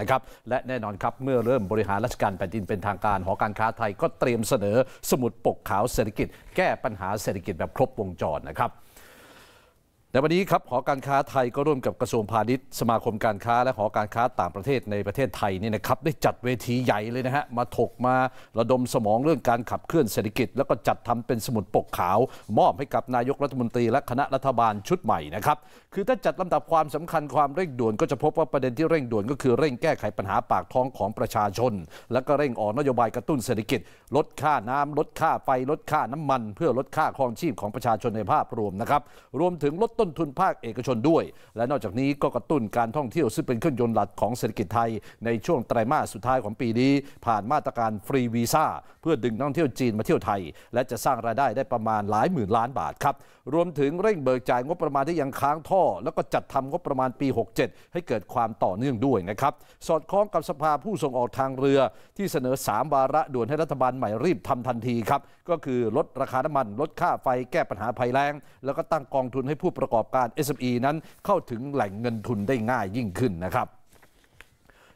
นะครับและแน่นอนครับ เมื่อเริ่มบริหารราชการแผ่นดินเป็นทางการ หอการค้าไทยก็เตรียมเสนอสมุดปกขาวเศรษฐกิจแก้ปัญหาเศรษฐกิจแบบครบวงจรนะครับในวันนี้ครับหอการค้าไทยก็ร่วมกับกระทรวงพาณิชย์สมาคมการค้าและหอการค้าต่างประเทศในประเทศไทยนี่นะครับได้จัดเวทีใหญ่เลยนะฮะมาถกมาระดมสมองเรื่องการขับเคลื่อนเศรษฐกิจแล้วก็จัดทำเป็นสมุดปกขาว มอบให้กับนายกรัฐมนตรี และคณะรัฐบาลชุดใหม่นะครับคือถ้าจัดลำดับความสำคัญความเร่งด่วนก็จะพบว่าประเด็นที่เร่งด่วนก็คือเร่งแก้ไขปัญหาปากท้องของประชาชน แล้วก็เร่งออกนโยบายกระตุ้นเศรษฐกิจ ลดค่าน้ำ ลดค่าไฟลดค่าน้ำมัน เพื่อลดค่าครองชีพของประชาชนในภาพรวมนะครับรวมถึงลดต้นต้นทุนภาคเอกชนด้วย และนอกจากนี้ก็กระตุ้นการท่องเที่ยวซึ่งเป็นเครื่องยนต์หลักของเศรษฐกิจไทย ในช่วงไตรมาสสุดท้ายของปีนี้ผ่านมาตรการฟรีวีซ่า เพื่อดึงนักท่องเที่ยวจีนมาเที่ยวไทย และจะสร้างรายได้ได้ประมาณหลายหมื่นล้านบาทครับรวมถึงเร่งเบิกจ่ายงบประมาณที่ยังค้างท่อ แล้วก็จัดทำงบประมาณปี 67 ให้เกิดความต่อเนื่องด้วยนะครับสอดคล้องกับสภาผู้ส่งออกทางเรือ ที่เสนอ3วาระด่วนให้รัฐบาลใหม่รีบทำทันทีครับก็คือลดราคาน้ำมัน ลดค่าไฟแก้ปัญหาภัยแล้ง แล้วก็ตั้งกองทุนให้ผู้ประกอบประกอบการ SME นั้นเข้าถึงแหล่งเงินทุนได้ง่ายยิ่งขึ้นนะครับ